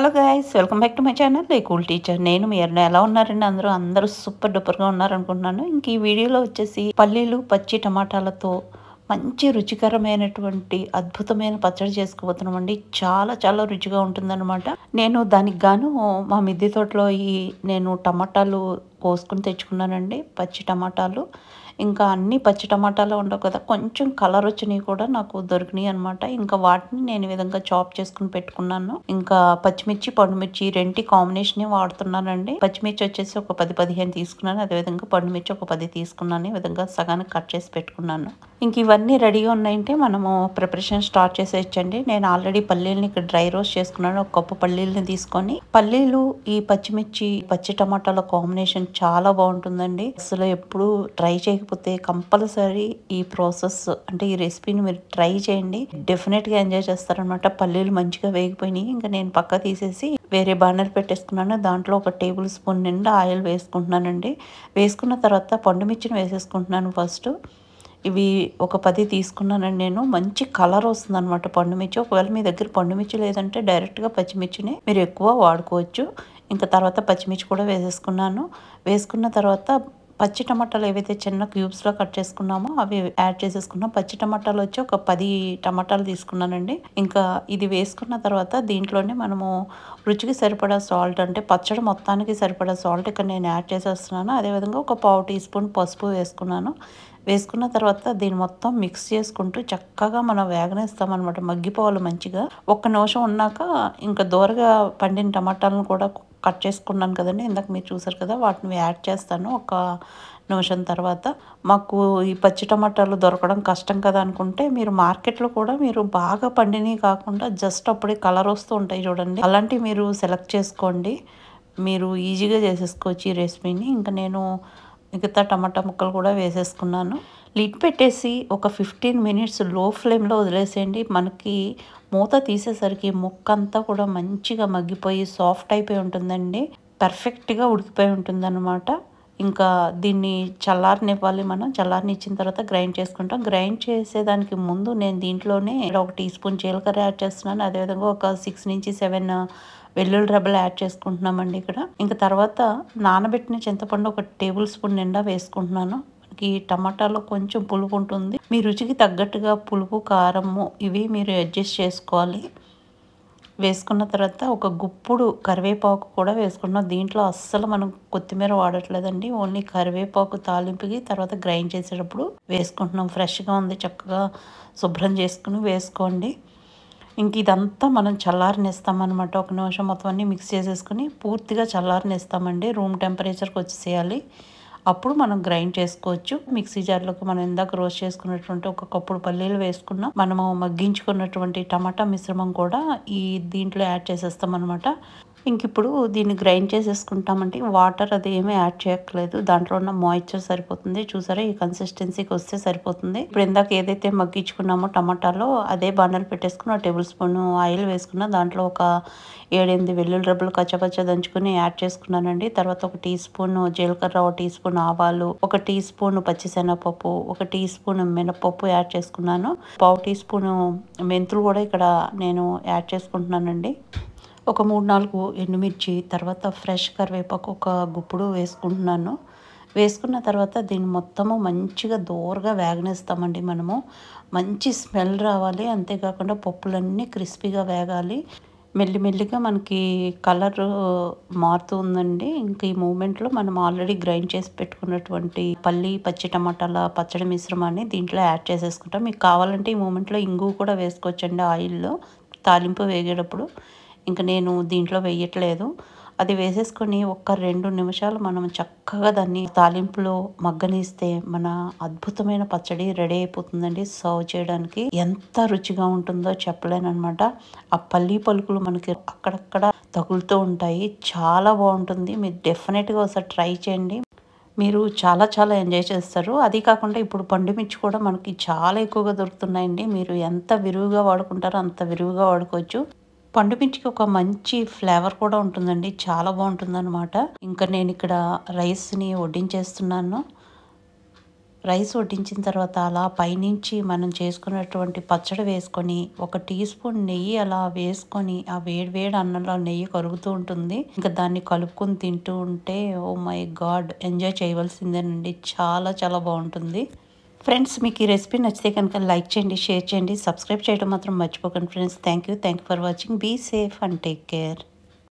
hello guys welcome back to my channel లే cool teacher నేను మీరు ఎలా ఉన్నారండి అందరూ అందరూ సూపర్ డూపర్గా ఉన్నారనుకుంటున్నాను ఇంక ఈ వీడియోలో వచ్చేసి పల్లీలు పచ్చి టమాటాలతో మంచి రుచికరమైనటువంటి అద్భుతమైన పచ్చడి చేసుకోబోతున్నామండి చాలా చాలా రుచిగా ఉంటుందన్నమాట నేను దానికి గాను మా మిద్దె తోటలో ఈ నేను టమాటాలు కోసుకుని తెచ్చుకున్నానండి పచ్చి టమాటాలు ఇంకా అన్ని పచ్చి టమాటాలు ఉండవు కదా కొంచెం కలర్ వచ్చినాయి కూడా నాకు దొరికినాయి అనమాట ఇంకా వాటిని నేను ఈ విధంగా చాప్ చేసుకుని పెట్టుకున్నాను ఇంకా పచ్చిమిర్చి పండుమిర్చి రెంటి కాంబినేషన్ వాడుతున్నానండి పచ్చిమిర్చి వచ్చేసి ఒక పది పదిహేను తీసుకున్నాను అదేవిధంగా పండుమిర్చి ఒక పది తీసుకున్నాను ఈ విధంగా సగానికి కట్ చేసి పెట్టుకున్నాను ఇంక ఇవన్నీ రెడీగా ఉన్నాయంటే మనము ప్రిపరేషన్ స్టార్ట్ చేసేయచ్చండి నేను ఆల్రెడీ పల్లీలని ఇక్కడ డ్రై రోస్ట్ చేసుకున్నాను ఒక కప్పు పల్లీలని తీసుకొని పల్లీలు ఈ పచ్చిమిర్చి పచ్చి టమాటాల కాంబినేషన్ చాలా బాగుంటుందండి అసలు ఎప్పుడు ట్రై చేయకపోతే కంపల్సరీ ఈ ప్రాసెస్ అంటే ఈ రెసిపీని మీరు ట్రై చేయండి డెఫినెట్గా ఎంజాయ్ చేస్తారనమాట పల్లీలు మంచిగా వేగిపోయినాయి ఇంకా నేను పక్క తీసేసి వేరే బానర్ పెట్టేసుకున్నాను దాంట్లో ఒక టేబుల్ స్పూన్ నిండా ఆయిల్ వేసుకుంటున్నానండి వేసుకున్న తర్వాత పండుమిర్చిని వేసేసుకుంటున్నాను ఫస్ట్ ఇవి ఒక పది తీసుకున్నానండి నేను మంచి కలర్ వస్తుంది అనమాట పండుమిర్చి ఒకవేళ మీ దగ్గర పండుమిర్చి లేదంటే డైరెక్ట్గా పచ్చిమిర్చిని మీరు ఎక్కువ వాడుకోవచ్చు ఇంకా తర్వాత పచ్చిమిర్చి కూడా వేసేసుకున్నాను వేసుకున్న తర్వాత పచ్చి టమాటాలు ఏవైతే చిన్న క్యూబ్స్లో కట్ చేసుకున్నామో అవి యాడ్ చేసేసుకున్నాం పచ్చి టమాటాలు వచ్చి ఒక పది టమాటాలు తీసుకున్నానండి ఇంకా ఇది వేసుకున్న తర్వాత దీంట్లోనే మనము రుచికి సరిపడా సాల్ట్ అంటే పచ్చడి మొత్తానికి సరిపడా సాల్ట్ ఇక్కడ నేను యాడ్ చేసేస్తున్నాను అదేవిధంగా ఒక పావు టీ స్పూన్ పసుపు వేసుకున్నాను వేసుకున్న తర్వాత దీన్ని మొత్తం మిక్స్ చేసుకుంటూ చక్కగా మనం వేగనేస్తామన్నమాట మగ్గిపోవాలి మంచిగా ఒక్క నిమిషం ఉన్నాక ఇంకా దూరగా పండిన టమాటాలను కూడా కట్ చేసుకున్నాను కదండి ఇందాక మీరు చూసారు కదా వాటిని యాడ్ చేస్తాను ఒక నిమిషం తర్వాత మాకు ఈ పచ్చి టమాటాలు దొరకడం కష్టం కదా అనుకుంటే మీరు మార్కెట్లో కూడా మీరు బాగా పండినవి కాకుండా జస్ట్ అప్పుడే కలర్ వస్తూ ఉంటాయి చూడండి అలాంటివి మీరు సెలెక్ట్ చేసుకోండి మీరు ఈజీగా చేసేసుకోవచ్చు ఈ రెసిపీని ఇంకా నేను మిగతా టమాటా ముక్కలు కూడా వేసేసుకున్నాను లిడ్ పెట్టేసి ఒక ఫిఫ్టీన్ మినిట్స్ లో ఫ్లేమ్లో వదిలేసేయండి మనకి మూత తీసేసరికి ముక్క అంతా కూడా మంచిగా మగ్గిపోయి సాఫ్ట్ అయిపోయి ఉంటుందండి పర్ఫెక్ట్గా ఉడికిపోయి ఉంటుందన్నమాట ఇంకా దీన్ని చల్లారిని ఇవ్వాలి మనం చల్లారిని ఇచ్చిన తర్వాత గ్రైండ్ చేసుకుంటాం గ్రైండ్ చేసేదానికి ముందు నేను దీంట్లోనే ఒక టీ స్పూన్ జీలకర్ర యాడ్ చేస్తున్నాను అదేవిధంగా ఒక సిక్స్ నుంచి సెవెన్ వెల్లుల్లి రబ్బలు యాడ్ చేసుకుంటున్నామండి ఇక్కడ ఇంకా తర్వాత నానబెట్టిన చింతపండు ఒక టేబుల్ స్పూన్ నిండా వేసుకుంటున్నాను ఈ టమాటాలో కొంచెం పులుపు ఉంటుంది మీ రుచికి తగ్గట్టుగా పులుపు కారము ఇవి మీరు అడ్జస్ట్ చేసుకోవాలి వేసుకున్న తర్వాత ఒక గుప్పుడు కరివేపాకు కూడా వేసుకున్నాం దీంట్లో అస్సలు మనం కొత్తిమీర వాడట్లేదండి ఓన్లీ కరివేపాకు తాలింపుకి తర్వాత గ్రైండ్ చేసేటప్పుడు వేసుకుంటున్నాం ఫ్రెష్గా ఉంది చక్కగా శుభ్రం చేసుకుని వేసుకోండి ఇంక ఇదంతా మనం చల్లారనిస్తామన్నమాట ఒక నిమిషం మొత్తం అన్నీ మిక్స్ చేసేసుకుని పూర్తిగా చల్లారనిస్తామండి రూమ్ టెంపరేచర్కి వచ్చేయాలి అప్పుడు మనం గ్రైండ్ చేసుకోవచ్చు మిక్సీ జార్లోకి మనం ఇందాక రోస్ట్ చేసుకున్నటువంటి ఒక కప్పుడు పల్లీలు వేసుకున్నాం మనము మగ్గించుకున్నటువంటి టమాటా మిశ్రమం కూడా ఈ దీంట్లో యాడ్ చేసేస్తాం అనమాట ఇంక ఇప్పుడు దీన్ని గ్రైండ్ చేసేసుకుంటామంటే వాటర్ అది ఏమీ యాడ్ చేయట్లేదు దాంట్లో ఉన్న మాయిశ్చర్ సరిపోతుంది చూసారా ఈ కన్సిస్టెన్సీకి వస్తే సరిపోతుంది ఇప్పుడు ఇందాక ఏదైతే మగ్గించుకున్నామో టమాటాలో అదే బాణలు పెట్టేసుకున్న టేబుల్ స్పూన్ ఆయిల్ వేసుకున్న దాంట్లో ఒక ఏడెనిమిది వెల్లుల్లి డబ్బులు కచ్చపచ్చ దంచుకుని యాడ్ చేసుకున్నానండి తర్వాత ఒక టీ స్పూన్ జీలకర్ర ఒక టీ స్పూన్ ఆవాలు ఒక టీ స్పూన్ పచ్చిశనగపప్పు ఒక టీ స్పూన్ మినపప్పు యాడ్ చేసుకున్నాను పావు టీ స్పూన్ మెంతులు కూడా ఇక్కడ నేను యాడ్ చేసుకుంటున్నానండి ఒక మూడు నాలుగు ఎండుమిర్చి తర్వాత ఫ్రెష్ కరివేపాకు ఒక గుప్పుడు వేసుకుంటున్నాను వేసుకున్న తర్వాత దీన్ని మొత్తము మంచిగా దోరగా వేగనేస్తామండి మనము మంచి స్మెల్ రావాలి అంతేకాకుండా పప్పులన్నీ క్రిస్పీగా వేగాలి మెల్లిమెల్లిగా మనకి కలర్ మారుతూ ఉందండి ఇంక ఈ మూమెంట్లో మనం ఆల్రెడీ గ్రైండ్ చేసి పెట్టుకున్నటువంటి పల్లి పచ్చి టమాటాల పచ్చడి మిశ్రమాన్ని దీంట్లో యాడ్ చేసేసుకుంటాం మీకు కావాలంటే ఈ మూమెంట్లో ఇంగు కూడా వేసుకోవచ్చండి ఆయిల్లో తాలింపు వేగేటప్పుడు ఇంకా నేను దీంట్లో వేయట్లేదు అది వేసేసుకొని ఒక్క రెండు నిమిషాలు మనం చక్కగా దాన్ని తాలింపులో మగ్గనిస్తే మన అద్భుతమైన పచ్చడి రెడీ అయిపోతుందండి సర్వ్ చేయడానికి ఎంత రుచిగా ఉంటుందో చెప్పలేనమాట ఆ పల్లి పలుకులు మనకి అక్కడక్కడ తగులుతూ ఉంటాయి చాలా బాగుంటుంది మీరు డెఫినెట్గా ఒకసారి ట్రై చేయండి మీరు చాలా చాలా ఎంజాయ్ చేస్తారు అది కాకుండా ఇప్పుడు పండు మిర్చి కూడా మనకి చాలా ఎక్కువగా దొరుకుతున్నాయండి మీరు ఎంత విరువుగా వాడుకుంటారో అంత విరువుగా వాడుకోవచ్చు పండుమిర్చికి ఒక మంచి ఫ్లేవర్ కూడా ఉంటుందండి చాలా బాగుంటుందన్నమాట ఇంకా నేను ఇక్కడ రైస్ని వడ్డించేస్తున్నాను రైస్ వడ్డించిన తర్వాత అలా పైనుంచి మనం చేసుకున్నటువంటి పచ్చడి వేసుకొని ఒక టీ స్పూన్ నెయ్యి అలా వేసుకొని ఆ వేడి వేడి అన్నంలో నెయ్యి కరుగుతూ ఉంటుంది ఇంకా దాన్ని కలుపుకొని తింటూ ఉంటే ఓ మై గాడ్ ఎంజాయ్ చేయవలసిందేనండి చాలా చాలా బాగుంటుంది ఫ్రెండ్స్ మీకు ఈ రెసిపీ నచ్చితే కనుక లైక్ చేయండి షేర్ చేయండి సబ్స్క్రైబ్ చేయడం మాత్రం మర్చిపోకండి friends thank you thank for watching be safe and take care